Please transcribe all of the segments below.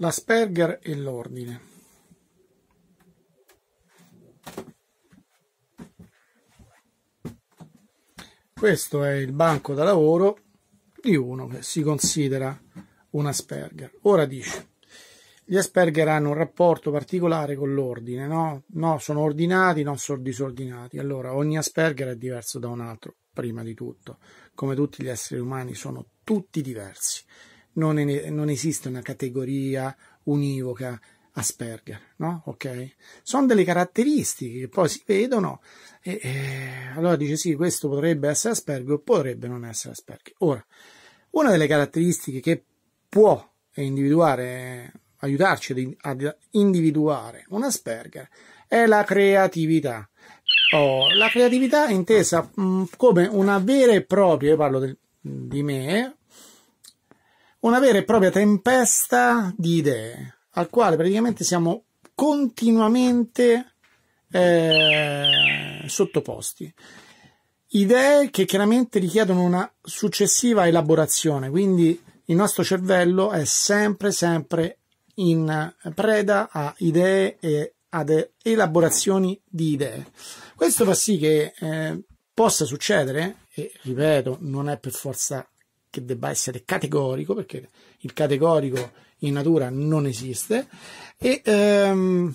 l'Asperger e l'ordine. Questo è il banco da lavoro di uno che si considera un Asperger. Ora dice, gli Asperger hanno un rapporto particolare con l'ordine, no? No, sono ordinati, non sono disordinati. Allora, ogni Asperger è diverso da un altro, prima di tutto. Come tutti gli esseri umani, sono tutti diversi non, è, non esiste una categoria univoca Asperger, no? Ok? Sono delle caratteristiche che poi si vedono e, e, allora dice sì, questo potrebbe essere Asperger o potrebbe non essere Asperger. Ora, una delle caratteristiche che può individuare, aiutarci ad individuare un Asperger è la creatività. Oh, la creatività è intesa mh, mm, come una vera e propria, io parlo de, di me, una vera e propria tempesta di idee, al quale praticamente siamo continuamente eh, sottoposti. Idee che chiaramente richiedono una successiva elaborazione, quindi il nostro cervello è sempre, sempre in preda a idee e ad elaborazioni di idee. Questo fa sì che eh, possa succedere, e ripeto, non è per forza che debba essere categorico, perché il categorico in natura non esiste. E ehm,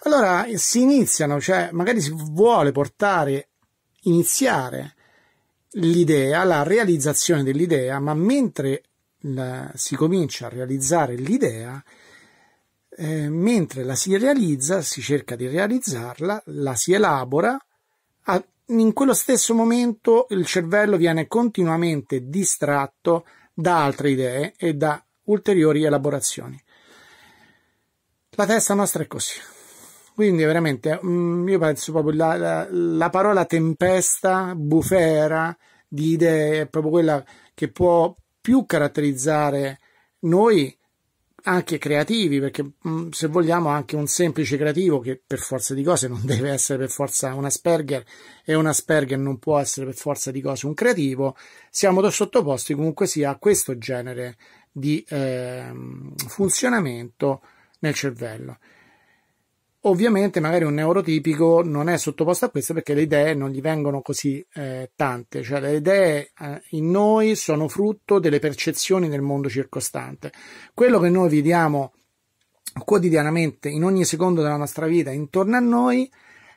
allora si iniziano, cioè magari si vuole portare, iniziare l'idea, la realizzazione dell'idea, ma mentre la, si comincia a realizzare l'idea, eh, mentre la si realizza, si cerca di realizzarla, la si elabora, in quello stesso momento il cervello viene continuamente distratto da altre idee e da ulteriori elaborazioni. La testa nostra è così. Quindi veramente, mm, io penso proprio la, la, la parola tempesta, bufera di idee è proprio quella che può più caratterizzare noi anche creativi, perché mm, se vogliamo anche un semplice creativo che per forza di cose non deve essere per forza un Asperger e un Asperger non può essere per forza di cose un creativo, siamo sottoposti comunque sia a questo genere di eh, funzionamento nel cervello. Ovviamente magari un neurotipico non è sottoposto a questo perché le idee non gli vengono così eh, tante, cioè le idee eh, in noi sono frutto delle percezioni del mondo circostante. Quello che noi vediamo quotidianamente in ogni secondo della nostra vita intorno a noi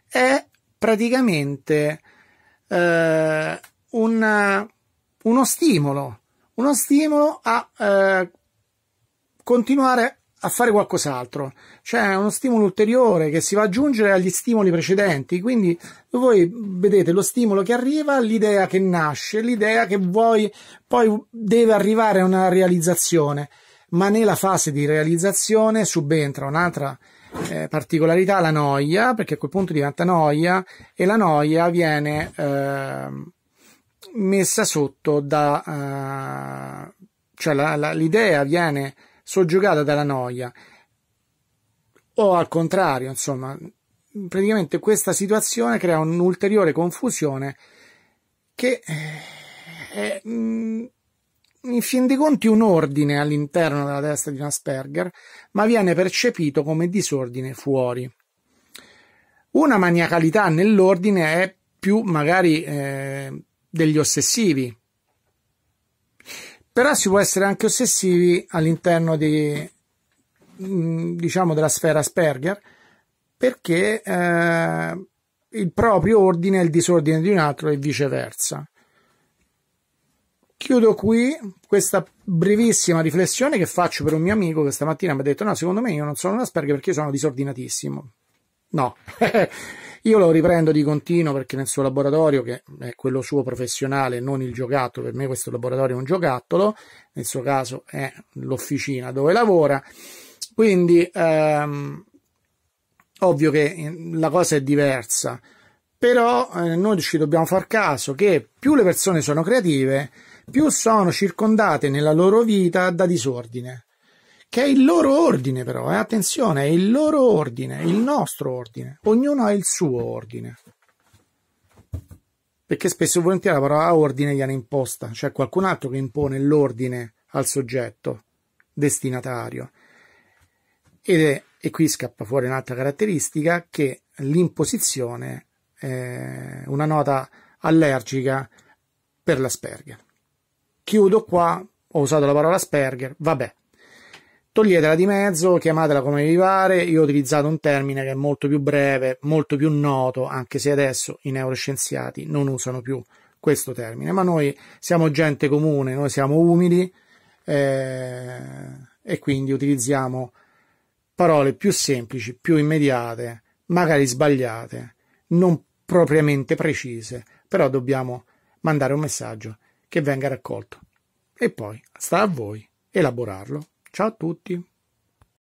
è praticamente eh, una, uno stimolo, uno stimolo a eh, continuare a fare qualcos'altro. cioè uno stimolo ulteriore che si va ad aggiungere agli stimoli precedenti. Quindi voi vedete lo stimolo che arriva, l'idea che nasce, l'idea che vuoi poi deve arrivare a una realizzazione. Ma nella fase di realizzazione subentra un'altra eh, particolarità, la noia, perché a quel punto diventa noia e la noia viene eh, messa sotto da. Eh, cioè la, la, l'idea viene soggiogata dalla noia o al contrario, insomma, praticamente questa situazione crea un'ulteriore confusione che eh, è mm, in fin dei conti un ordine all'interno della testa di un Asperger, ma viene percepito come disordine fuori. Una maniacalità nell'ordine è più magari eh, degli ossessivi, però si può essere anche ossessivi all'interno di, mm, diciamo, della sfera Asperger perché eh, il proprio ordine è il disordine di un altro e viceversa. Chiudo qui questa brevissima riflessione che faccio per un mio amico che stamattina mi ha detto no, secondo me io non sono un Asperger perché io sono disordinatissimo. No, io lo riprendo di continuo perché nel suo laboratorio, che è quello suo professionale, non il giocattolo, per me questo laboratorio è un giocattolo, nel suo caso è l'officina dove lavora, quindi ehm, ovvio che eh, la cosa è diversa, però eh, noi ci dobbiamo far caso che più le persone sono creative, più sono circondate nella loro vita da disordine che è il loro ordine però, eh? attenzione, è il loro ordine, il nostro ordine, ognuno ha il suo ordine. Perché spesso e volentieri la parola ordine viene imposta, cioè qualcun altro che impone l'ordine al soggetto destinatario. Ed È, e qui scappa fuori un'altra caratteristica che l'imposizione è eh, una nota allergica per l'asperger. Chiudo qua, ho usato la parola asperger, vabbè, toglietela di mezzo, chiamatela come vi pare. Io ho utilizzato un termine che è molto più breve, molto più noto, anche se adesso i neuroscienziati non usano più questo termine. Ma noi siamo gente comune, noi siamo umili eh, e quindi utilizziamo parole più semplici, più immediate, magari sbagliate, non propriamente precise, però dobbiamo mandare un messaggio che venga raccolto. E poi sta a voi elaborarlo Ciao a tutti!